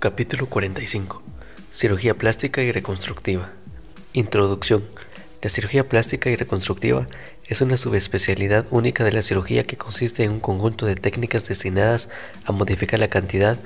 Capítulo 45. Cirugía plástica y reconstructiva. Introducción. La cirugía plástica y reconstructiva es una subespecialidad única de la cirugía que consiste en un conjunto de técnicas destinadas a modificar la cantidad